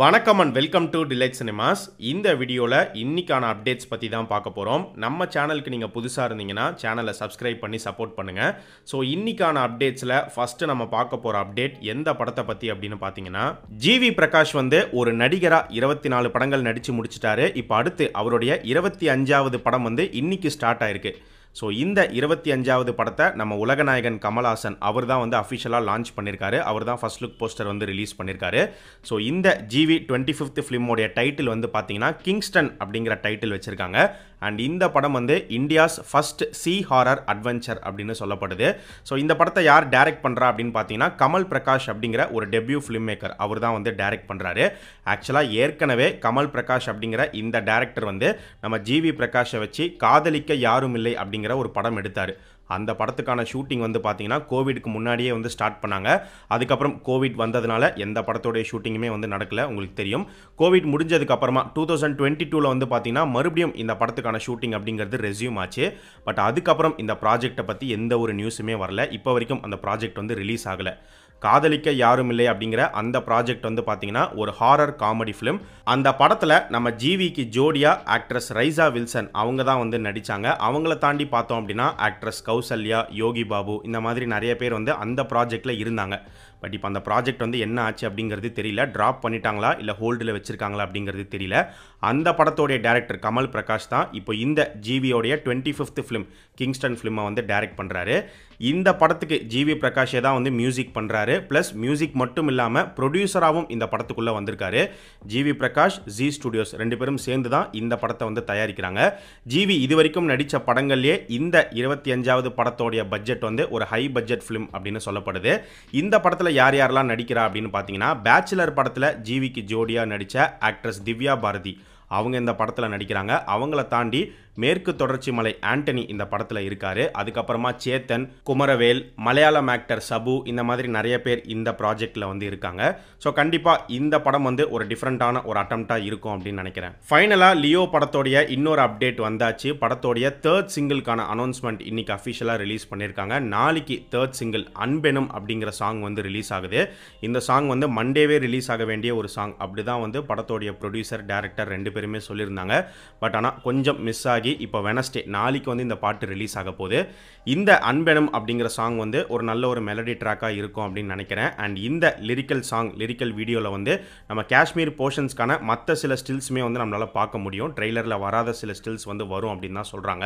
வணக்கம் and welcome to Delight Cinemas இந்த வீடியோவில் இன்றைக்கான அப்டேட்ஸ் பற்றி தான் பார்க்க போகிறோம் நம்ம சேனலுக்கு நீங்கள் புதுசாக இருந்தீங்கன்னா சேனலை சப்ஸ்கிரைப் பண்ணி சப்போர்ட் பண்ணுங்கள் ஸோ இன்றைக்கான அப்டேட்ஸில் ஃபஸ்ட்டு நம்ம பார்க்க போகிற அப்டேட் எந்த படத்தை பற்றி அப்படின்னு பார்த்தீங்கன்னா ஜிவி பிரகாஷ் வந்து ஒரு நடிகராக இருபத்தி நாலு படங்கள் நடித்து முடிச்சிட்டாரு இப்போ அடுத்து அவருடைய இருபத்தி அஞ்சாவது படம் வந்து இன்றைக்கி ஸ்டார்ட் ஆயிருக்கு ஸோ இந்த இருபத்தி அஞ்சாவது படத்தை நம்ம உலகநாயகன் கமல்ஹாசன் அவர் தான் வந்து அஃபிஷியலாக லான்ச் பண்ணியிருக்காரு அவர் தான் ஃபஸ்ட் லுக் போஸ்டர் வந்து ரிலீஸ் பண்ணியிருக்காரு ஸோ இந்த ஜிவி டுவெண்ட்டி ஃபிஃப்த் ஃபிலிமோடைய டைட்டில் வந்து பார்த்தீங்கன்னா கிங்ஸ்டன் அப்படிங்கிற டைட்டில் வச்சுருக்காங்க அண்ட் இந்த படம் வந்து India's first sea horror adventure அப்படின்னு சொல்லப்படுது ஸோ இந்த படத்தை யார் டேரக்ட் பண்ணுறா அப்படின்னு பார்த்தீங்கன்னா கமல் பிரகாஷ் அப்படிங்கிற ஒரு டெபியூ ஃபிலிம் மேக்கர் அவர் தான் வந்து டேரக்ட் பண்ணுறாரு ஆக்சுவலாக ஏற்கனவே கமல் பிரகாஷ் அப்படிங்கிற இந்த டேரக்டர் வந்து நம்ம ஜிவி பிரகாஷை வச்சு காதலிக்க யாரும் இல்லை அப்படிங்கிற ஒரு படம் எடுத்தார் அந்த படத்துக்கான ஷூட்டிங் வந்து பார்த்திங்கன்னா கோவிடுக்கு முன்னாடியே வந்து ஸ்டார்ட் பண்ணாங்க அதுக்கப்புறம் கோவிட் வந்ததுனால எந்த படத்தோடைய ஷூட்டிங்குமே வந்து நடக்கல உங்களுக்கு தெரியும் கோவிட் முடிஞ்சதுக்கப்புறமா டூ தௌசண்ட் டுவெண்ட்டி டூவில் வந்து பார்த்திங்கன்னா மறுபடியும் இந்த படத்துக்கான ஷூட்டிங் அப்படிங்கிறது ரெசியூம் ஆச்சு பட் அதுக்கப்புறம் இந்த ப்ராஜெக்டை பற்றி எந்த ஒரு நியூஸுமே வரல இப்போ வரைக்கும் அந்த ப்ராஜெக்ட் வந்து ரிலீஸ் ஆகலை காதலிக்க யாரும் இல்லை அப்படிங்கிற அந்த ப்ராஜெக்ட் வந்து பார்த்தீங்கன்னா ஒரு ஹாரர் காமெடி ஃபிலிம் அந்த படத்தில் நம்ம ஜிவிக்கு ஜோடியா ஆக்ட்ரஸ் ரைசா வில்சன் அவங்க தான் வந்து நடித்தாங்க அவங்கள தாண்டி பார்த்தோம் அப்படின்னா ஆக்ட்ரஸ் கௌசல்யா யோகி பாபு இந்த மாதிரி நிறைய பேர் வந்து அந்த ப்ராஜெக்டில் இருந்தாங்க பட் இப்போ அந்த ப்ராஜெக்ட் வந்து என்ன ஆச்சு அப்படிங்கிறது தெரியல ட்ராப் பண்ணிட்டாங்களா இல்லை ஹோல்டில் வச்சுருக்காங்களா அப்படிங்கிறது தெரியல அந்த படத்தோடைய டேரக்டர் கமல் பிரகாஷ் தான் இப்போ இந்த ஜிவியோடைய டுவெண்ட்டி ஃபிஃப்த் ஃபிலிம் கிங்ஸ்டன் ஃபிலிமை வந்து டைரக்ட் பண்ணுறாரு இந்த படத்துக்கு ஜிவி பிரகாஷே தான் வந்து மியூசிக் பண்ணுறாரு ப்ளஸ் மியூசிக் மட்டும் இல்லாமல் ப்ரொடியூசராகவும் இந்த படத்துக்குள்ளே வந்திருக்காரு ஜிவி பிரகாஷ் ஜி ஸ்டுடியோஸ் ரெண்டு பேரும் சேர்ந்து தான் இந்த படத்தை வந்து தயாரிக்கிறாங்க ஜிவி இது வரைக்கும் நடித்த படங்கள்லேயே இந்த இருபத்தி அஞ்சாவது படத்தோடைய பட்ஜெட் வந்து ஒரு ஹை பட்ஜெட் ஃபிலிம் அப்படின்னு சொல்லப்படுது இந்த படத்தில் படத்தில் யார் யாரெல்லாம் நடிக்கிறா அப்படின்னு பார்த்தீங்கன்னா பேச்சுலர் படத்தில் ஜீவிக்கு ஜோடியாக நடித்த ஆக்ட்ரஸ் திவ்யா பாரதி அவங்க இந்த படத்தில் நடிக்கிறாங்க அவங்கள தாண்டி மேற்கு தொடர்ச்சி மலை ஆண்டனி இந்த படத்தில் இருக்காரு அதுக்கப்புறமா சேத்தன் குமரவேல் மலையாளம் ஆக்டர் சபு இந்த மாதிரி நிறைய பேர் இந்த ப்ராஜெக்டில் வந்து இருக்காங்க ஸோ கண்டிப்பாக இந்த படம் வந்து ஒரு டிஃப்ரெண்ட்டான ஒரு அட்டம்ப்டாக இருக்கும் அப்படின்னு நினைக்கிறேன் ஃபைனலாக லியோ படத்தோடைய இன்னொரு அப்டேட் வந்தாச்சு படத்தோடைய தேர்ட் சிங்கிள்கான அனௌன்ஸ்மெண்ட் இன்னைக்கு அஃபிஷியலாக ரிலீஸ் பண்ணியிருக்காங்க நாளைக்கு தேர்ட் சிங்கிள் அன்பெனும் அப்படிங்கிற சாங் வந்து ரிலீஸ் ஆகுது இந்த சாங் வந்து மண்டேவே ரிலீஸ் ஆக வேண்டிய ஒரு சாங் அப்படி தான் வந்து படத்தோடைய ப்ரொடியூசர் டேரக்டர் ரெண்டு பேருமே சொல்லியிருந்தாங்க பட் ஆனால் கொஞ்சம் மிஸ் ஆகி ஆகி இப்போ வெனஸ்டே நாளைக்கு வந்து இந்த பாட்டு ரிலீஸ் ஆக போகுது இந்த அன்பெனும் அப்படிங்கிற சாங் வந்து ஒரு நல்ல ஒரு மெலடி ட்ராக்காக இருக்கும் அப்படின்னு நினைக்கிறேன் அண்ட் இந்த லிரிக்கல் சாங் லிரிக்கல் வீடியோவில் வந்து நம்ம காஷ்மீர் போர்ஷன்ஸ்க்கான மற்ற சில ஸ்டில்ஸுமே வந்து நம்மளால் பார்க்க முடியும் ட்ரெய்லரில் வராத சில ஸ்டில்ஸ் வந்து வரும் அப்படின்னு தான் சொல்கிறாங்க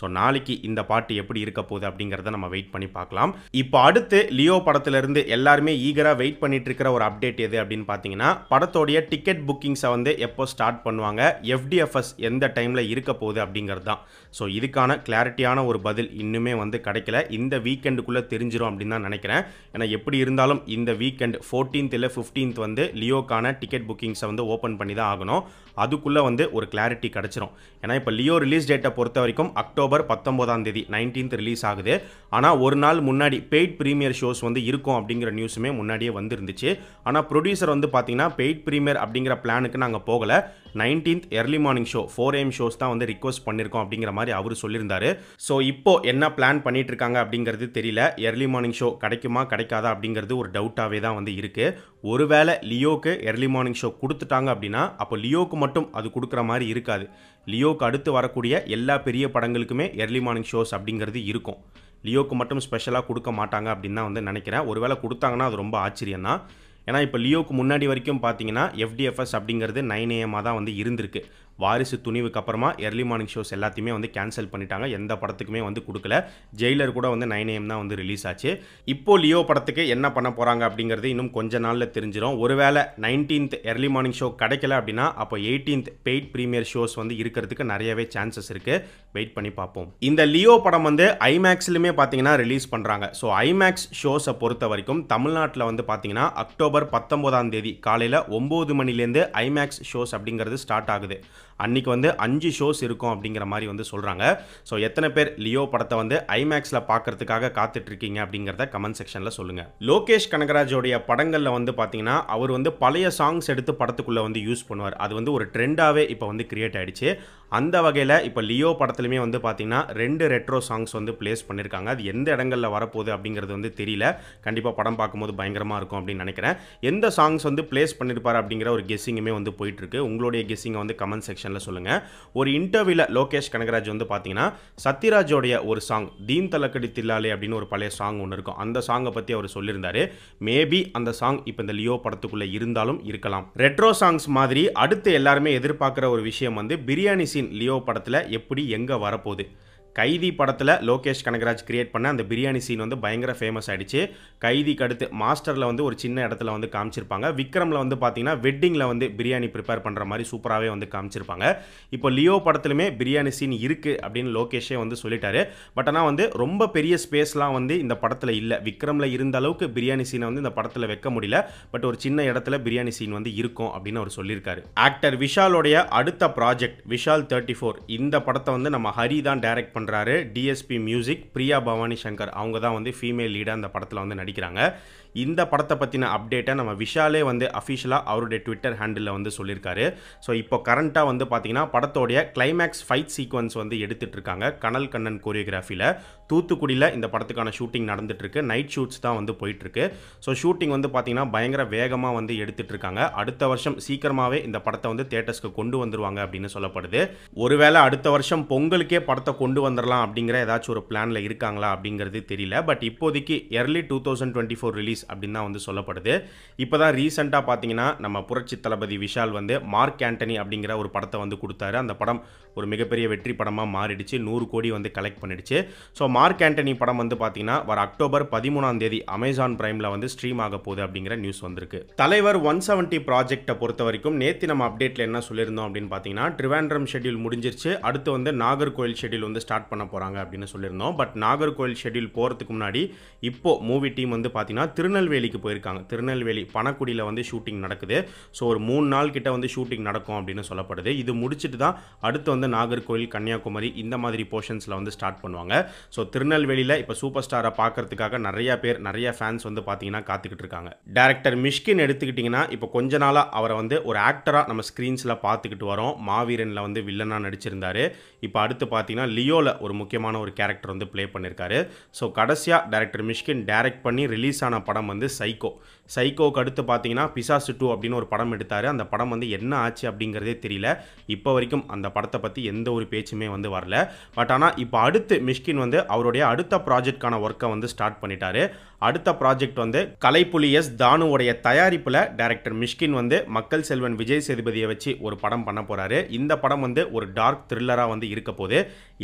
ஸோ நாளைக்கு இந்த பாட்டு எப்படி இருக்க போகுது அப்படிங்கிறத நம்ம வெயிட் பண்ணி பார்க்கலாம் இப்போ அடுத்து லியோ படத்துலேருந்து எல்லாருமே ஈகராக வெயிட் பண்ணிட்டு இருக்கிற ஒரு அப்டேட் எது அப்படின்னு பார்த்தீங்கன்னா படத்தோடைய டிக்கெட் புக்கிங்ஸை வந்து எப்போ ஸ்டார்ட் பண்ணுவாங்க எஃப்டிஎஃப்எஸ் எந்த டைமில் இருக்க போகுது அப்படிங்கிறது தான் ஸோ இதுக்கான கிளாரிட்டியான ஒரு பதில் இன்னுமே வந்து கிடைக்கல இந்த வீக்கெண்டுக்குள்ளே தெரிஞ்சிடும் அப்படின்னு தான் நினைக்கிறேன் ஏன்னா எப்படி இருந்தாலும் இந்த வீக்கெண்ட் ஃபோர்டீன்த் இல்லை ஃபிஃப்டீன்த் வந்து லியோக்கான டிக்கெட் புக்கிங்ஸை வந்து ஓப்பன் பண்ணி தான் ஆகணும் அதுக்குள்ளே வந்து ஒரு கிளாரிட்டி கிடச்சிரும் ஏன்னா இப்போ லியோ ரிலீஸ் டேட்டை பொறுத்த வரைக்கும் அக்டோபர் பத்தொம்போதாம் தேதி நைன்டீன்த் ரிலீஸ் ஆகுது ஆனால் ஒரு நாள் முன்னாடி பெய்ட் ப்ரீமியர் ஷோஸ் வந்து இருக்கும் அப்படிங்கிற நியூஸுமே முன்னாடியே வந்துருந்துச்சு ஆனால் ப்ரொடியூசர் வந்து பார்த்தீங்கன்னா பெய்ட் ப்ரீமியர் அப்படிங்கிற பிளானுக்கு நாங்கள் போகலை nineteenth early morning show four AM shows தான் வந்து ரிக்வஸ்ட் பண்ணியிருக்கோம் அப்படிங்கிற மாதிரி அவர் சொல்லியிருந்தாரு ஸோ இப்போ என்ன பிளான் பண்ணிட்டு இருக்காங்க அப்படிங்கிறது தெரியல எர்லி மார்னிங் ஷோ கிடைக்குமா கிடைக்காதா அப்படிங்கிறது ஒரு டவுட்டாகவே தான் வந்து இருக்குது ஒருவேளை லியோக்கு எர்லி மார்னிங் ஷோ கொடுத்துட்டாங்க அப்படின்னா அப்போ லியோக்கு மட்டும் அது கொடுக்குற மாதிரி இருக்காது லியோக்கு அடுத்து வரக்கூடிய எல்லா பெரிய படங்களுக்குமே எர்லி மார்னிங் ஷோஸ் அப்படிங்கிறது இருக்கும் லியோக்கு மட்டும் ஸ்பெஷலாக கொடுக்க மாட்டாங்க அப்படின்னு தான் வந்து நினைக்கிறேன் ஒருவேளை கொடுத்தாங்கன்னா அது ரொம்ப ஆச்சரியம் தான் ஏன்னா இப்போ லியோக்கு முன்னாடி வரைக்கும் பார்த்தீங்கன்னா எஃப்டிஎஃப்எஸ் அப்படிங்கிறது நைன் ஏஎம்மாக தான் வந்து இருந்திருக்கு வாரிசு துணிவுக்கு அப்புறமா எர்லி மார்னிங் ஷோஸ் எல்லாத்தையுமே வந்து கேன்சல் பண்ணிட்டாங்க எந்த படத்துக்குமே வந்து கொடுக்கல ஜெயிலர் கூட வந்து நைன் ஏஎம் தான் வந்து ரிலீஸ் ஆச்சு இப்போ லியோ படத்துக்கு என்ன பண்ண போகிறாங்க அப்படிங்கிறது இன்னும் கொஞ்ச நாளில் தெரிஞ்சிடும் ஒருவேளை நைன்டீன்த் எர்லி மார்னிங் ஷோ கிடைக்கல அப்படின்னா அப்போ எயிட்டீன்த் பெய்ட் ப்ரீமியர் ஷோஸ் வந்து இருக்கிறதுக்கு நிறையவே சான்சஸ் இருக்குது வெயிட் பண்ணி பார்ப்போம் இந்த லியோ படம் வந்து ஐமேக்ஸ்லுமே பார்த்தீங்கன்னா ரிலீஸ் பண்ணுறாங்க ஸோ ஐமேக்ஸ் ஷோஸை பொறுத்த வரைக்கும் தமிழ்நாட்டில் வந்து பார்த்தீங்கன்னா அக்டோபர் பத்தொம்போதாம் தேதி காலையில் ஒம்பது மணிலேருந்து ஐமேக்ஸ் ஷோஸ் அப்படிங்கிறது ஸ்டார்ட் ஆகுது அன்னைக்கு வந்து அஞ்சு ஷோஸ் இருக்கும் அப்படிங்கிற மாதிரி வந்து சொல்கிறாங்க ஸோ எத்தனை பேர் லியோ படத்தை வந்து ஐமேக்ஸில் பார்க்குறதுக்காக காத்துட்ருக்கீங்க அப்படிங்கிறத கமெண்ட் செக்ஷனில் சொல்லுங்கள் லோகேஷ் கனகராஜோடைய படங்களில் வந்து பார்த்தீங்கன்னா அவர் வந்து பழைய சாங்ஸ் எடுத்து படத்துக்குள்ளே வந்து யூஸ் பண்ணுவார் அது வந்து ஒரு ட்ரெண்டாகவே இப்போ வந்து கிரியேட் ஆகிடுச்சு அந்த வகையில் இப்போ லியோ படத்துலையுமே வந்து பார்த்திங்கன்னா ரெண்டு ரெட்ரோ சாங்ஸ் வந்து ப்ளேஸ் பண்ணியிருக்காங்க அது எந்த இடங்களில் வரப்போகுது அப்படிங்கிறது வந்து தெரியல கண்டிப்பாக படம் பார்க்கும்போது பயங்கரமாக இருக்கும் அப்படின்னு நினைக்கிறேன் எந்த சாங்ஸ் வந்து ப்ளேஸ் பண்ணியிருப்பார் அப்படிங்கிற ஒரு கெஸ்ஸிங்குமே வந்து போயிட்டுருக்கு உங்களுடைய கெஸ்ஸிங்கை வந்து கமெண்ட் செக்ஷனில் சொல்லுங்கள் ஒரு இன்டர்வியூவில் லோகேஷ் கனகராஜ் வந்து பார்த்தீங்கன்னா சத்யராஜோடைய ஒரு சாங் தீன் தலக்கடி தில்லாலே அப்படின்னு ஒரு பழைய சாங் ஒன்று இருக்கும் அந்த சாங்கை பற்றி அவர் சொல்லியிருந்தார் மேபி அந்த சாங் இப்போ இந்த லியோ படத்துக்குள்ளே இருந்தாலும் இருக்கலாம் ரெட்ரோ சாங்ஸ் மாதிரி அடுத்து எல்லாருமே எதிர்பார்க்குற ஒரு விஷயம் வந்து பிரியாணி சீன் சீன் லியோ படத்தில் எப்படி எங்கே வரப்போகுது கைதி படத்தில் லோகேஷ் கனகராஜ் கிரியேட் பண்ண அந்த பிரியாணி சீன் வந்து பயங்கர ஃபேமஸ் ஆகிடுச்சு கைதிக்கு அடுத்து மாஸ்டரில் வந்து ஒரு சின்ன இடத்துல வந்து காமிச்சிருப்பாங்க விக்ரமில் வந்து பார்த்தீங்கன்னா வெட்டிங்கில் வந்து பிரியாணி ப்ரிப்பேர் பண்ணுற மாதிரி சூப்பராகவே வந்து காமிச்சிருப்பாங்க இப்போ லியோ படத்துலையுமே பிரியாணி சீன் இருக்குது அப்படின்னு லோகேஷே வந்து சொல்லிட்டாரு பட் ஆனால் வந்து ரொம்ப பெரிய ஸ்பேஸ்லாம் வந்து இந்த படத்தில் இல்லை விக்ரமில் இருந்த அளவுக்கு பிரியாணி சீனை வந்து இந்த படத்தில் வைக்க முடியல பட் ஒரு சின்ன இடத்துல பிரியாணி சீன் வந்து இருக்கும் அப்படின்னு அவர் சொல்லியிருக்காரு ஆக்டர் விஷாலோடைய அடுத்த ப்ராஜெக்ட் விஷால் தேர்ட்டி ஃபோர் இந்த படத்தை வந்து நம்ம ஹரி தான் டைரக்ட் பண்ண பண்ணுறாரு டிஎஸ்பி மியூசிக் பிரியா பவானி சங்கர் அவங்க தான் வந்து ஃபீமேல் லீடாக அந்த படத்தில் வந்து நடிக்கிறாங்க இந்த படத்தை பற்றின அப்டேட்டை நம்ம விஷாலே வந்து அஃபிஷியலாக அவருடைய ட்விட்டர் ஹேண்டிலில் வந்து சொல்லியிருக்காரு ஸோ இப்போ கரண்ட்டாக வந்து பார்த்திங்கன்னா படத்தோடைய கிளைமேக்ஸ் ஃபைட் சீக்வன்ஸ் வந்து எடுத்துகிட்டு இருக்காங்க கனல் கண்ணன் கோரியோகிராஃபியில் தூத்துக்குடியில் இந்த படத்துக்கான ஷூட்டிங் நடந்துகிட்ருக்கு நைட் ஷூட்ஸ் தான் வந்து போயிட்டுருக்கு ஸோ ஷூட்டிங் வந்து பார்த்திங்கன்னா பயங்கர வேகமாக வந்து எடுத்துகிட்டு இருக்காங்க அடுத்த வருஷம் சீக்கிரமாகவே இந்த படத்தை வந்து தேட்டர்ஸ்க்கு கொண்டு வந்துருவாங்க அப்படின்னு சொல்லப்படுது ஒருவேளை அடுத்த வருஷம் பொங்கலுக்கே படத்தை கொண்டு வந்து வந்துடலாம் அப்படிங்கிற ஏதாச்சும் ஒரு பிளானில் இருக்காங்களா அப்படிங்கிறது தெரியல பட் இப்போதைக்கு early two thousand twenty four release அப்படின்னு தான் வந்து சொல்லப்படுது இப்போ தான் ரீசெண்டாக பார்த்தீங்கன்னா நம்ம புரட்சி தளபதி விஷால் வந்து மார்க் ஆண்டனி அப்படிங்கிற ஒரு படத்தை வந்து கொடுத்தாரு அந்த படம் ஒரு மிகப்பெரிய வெற்றி படமாக மாறிடுச்சு நூறு கோடி வந்து கலெக்ட் பண்ணிடுச்சு ஸோ மார்க் ஆண்டனி படம் வந்து பார்த்தீங்கன்னா வர அக்டோபர் பதிமூணாம் தேதி அமேசான் பிரைமில் வந்து ஸ்ட்ரீம் ஆக போகுது அப்படிங்கிற நியூஸ் வந்திருக்கு தலைவர் ஒன் செவன்ட்டி ப்ராஜெக்ட்டை பொறுத்த வரைக்கும் நேற்று நம்ம அப்டேட்டில் என்ன சொல்லியிருந்தோம் அப்படின்னு பார்த்தீங்கன்னா ட்ரிவாண்ட்ரம் ஷெட்யூல் முடிஞ்சிருச்சு அடுத்து வந்து நாகர்கோவில் ஷெட்யூல் வந்து ஸ்டார்ட் ஸ்டார்ட் பண்ண போகிறாங்க அப்படின்னு சொல்லியிருந்தோம் பட் நாகர்கோவில் ஷெட்யூல் போகிறதுக்கு முன்னாடி இப்போது மூவி டீம் வந்து பார்த்தீங்கன்னா திருநெல்வேலிக்கு போயிருக்காங்க திருநெல்வேலி பணக்குடியில் வந்து ஷூட்டிங் நடக்குது ஸோ ஒரு மூணு நாள் கிட்டே வந்து ஷூட்டிங் நடக்கும் அப்படின்னு சொல்லப்படுது இது முடிச்சுட்டு தான் அடுத்து வந்து நாகர்கோவில் கன்னியாகுமரி இந்த மாதிரி போர்ஷன்ஸில் வந்து ஸ்டார்ட் பண்ணுவாங்க ஸோ திருநெல்வேலியில் இப்போ சூப்பர் ஸ்டாரை பார்க்குறதுக்காக நிறையா பேர் நிறைய ஃபேன்ஸ் வந்து பார்த்தீங்கன்னா காத்துக்கிட்டு இருக்காங்க டேரக்டர் மிஷ்கின் எடுத்துக்கிட்டிங்கன்னா இப்போ கொஞ்ச நாளாக அவரை வந்து ஒரு ஆக்டராக நம்ம ஸ்க்ரீன்ஸில் பார்த்துக்கிட்டு வரோம் மாவீரனில் வந்து வில்லனாக நடிச்சிருந்தார் இப்போ அடுத்து பார்த்தீங்கன்னா லியோவில் ஒரு முக்கியமான ஒரு கேரக்டர் வந்து ப்ளே பண்ணியிருக்காரு ஸோ கடைசியாக டேரக்டர் மிஷ்கின் டேரக்ட் பண்ணி ரிலீஸ் ஆன படம் வந்து சைக்கோ சைக்கோக்கு அடுத்து பார்த்தீங்கன்னா பிசாசு டூ அப்படின்னு ஒரு படம் எடுத்தார் அந்த படம் வந்து என்ன ஆச்சு அப்படிங்கிறதே தெரியல இப்போ வரைக்கும் அந்த படத்தை பற்றி எந்த ஒரு பேச்சுமே வந்து வரல பட் ஆனால் இப்போ அடுத்து மிஷ்கின் வந்து அவருடைய அடுத்த ப்ராஜெக்ட்கான ஒர்க்கை வந்து ஸ்டார்ட் பண்ணிட்டாரு அடுத்த ப்ராஜெக்ட் வந்து கலைப்புலி எஸ் தானுவோடைய தயாரிப்பில் டேரக்டர் மிஷ்கின் வந்து மக்கள் செல்வன் விஜய் சேதுபதியை வச்சு ஒரு படம் பண்ண போகிறாரு இந்த படம் வந்து ஒரு டார்க் த்ரில்லராக வந்து இருக்க போது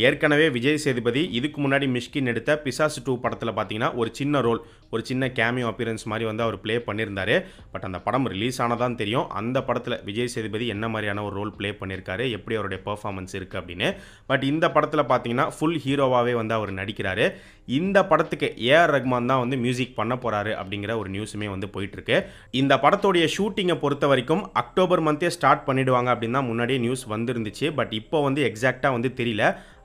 ஏற்கனவே ஏற்கனவே விஜய் சேதுபதி இதுக்கு முன்னாடி மிஷ்கின் எடுத்த பிசாஸ் டூ படத்தில் பார்த்தீங்கன்னா ஒரு சின்ன ரோல் ஒரு சின்ன கேமியோ அப்பியரன்ஸ் மாதிரி வந்து அவர் ப்ளே பண்ணியிருந்தாரு பட் அந்த படம் ரிலீஸ் ஆனதான் தெரியும் அந்த படத்தில் விஜய் சேதுபதி என்ன மாதிரியான ஒரு ரோல் ப்ளே பண்ணியிருக்காரு எப்படி அவருடைய பர்ஃபார்மன்ஸ் இருக்குது அப்படின்னு பட் இந்த படத்தில் பார்த்தீங்கன்னா ஃபுல் ஹீரோவாகவே வந்து அவர் நடிக்கிறாரு இந்த படத்துக்கு ஏஆர் ரஹ்மான் தான் வந்து மியூசிக் பண்ண போகிறாரு அப்படிங்கிற ஒரு நியூஸுமே வந்து போயிட்டுருக்கு இந்த படத்துடைய ஷூட்டிங்கை பொறுத்த வரைக்கும் அக்டோபர் மந்தே ஸ்டார்ட் பண்ணிடுவாங்க அப்படின்னு தான் முன்னாடியே நியூஸ் வந்துருந்துச்சு பட் இப்போ வந்து எக்ஸாக்டாக வந்து தெரியல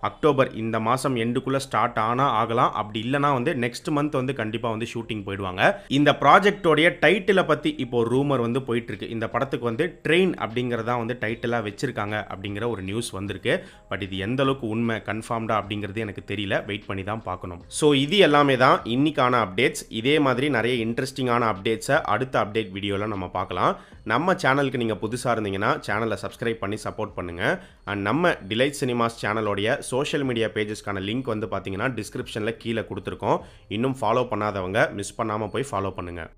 அக்டோபர் இந்த மாதம் எண்டுக்குள்ளே ஸ்டார்ட் ஆனால் ஆகலாம் அப்படி இல்லைனா வந்து நெக்ஸ்ட் மந்த் வந்து கண்டிப்பாக வந்து ஷூட்டிங் போயிடுவாங்க இந்த ப்ராஜெக்டோடைய டைட்டிலை பற்றி இப்போ ரூமர் வந்து போயிட்டுருக்கு இந்த படத்துக்கு வந்து ட்ரெயின் அப்படிங்கிறதா வந்து டைட்டிலாக வச்சுருக்காங்க அப்படிங்கிற ஒரு நியூஸ் வந்திருக்கு பட் இது எந்த அளவுக்கு உண்மை கன்ஃபார்ம்டா அப்படிங்கிறது எனக்கு தெரியல வெயிட் பண்ணி தான் பார்க்கணும் ஸோ இது எல்லாமே தான் இன்னைக்கான அப்டேட்ஸ் இதே மாதிரி நிறைய இன்ட்ரெஸ்டிங்கான அப்டேட்ஸை அடுத்த அப்டேட் வீடியோவில் நம்ம பார்க்கலாம் நம்ம சேனலுக்கு நீங்கள் புதுசாக இருந்தீங்கன்னா சேனலை சப்ஸ்கிரைப் பண்ணி சப்போர்ட் பண்ணுங்கள் அண்ட் நம்ம டிலைட் சினிமாஸ் சேனலோடைய ஸோ சோஷியல் மீடியா பேஜஸ்க்கான லிங்க் வந்து பார்த்தீங்கன்னா டிஸ்கிரிப்ஷனில் கீழே கொடுத்துருக்கோம் இன்னும் ஃபாலோ பண்ணாதவங்க மிஸ் பண்ணாமல் போய் ஃபாலோ பண்ணுங்கள்